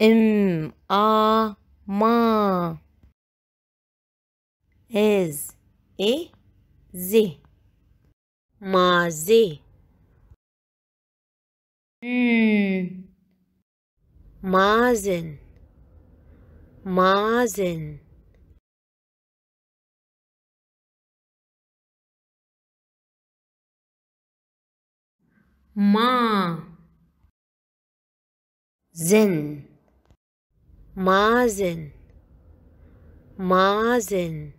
im ma is e z mazi mm. mazen mazen ma zen Mazen, Mazen.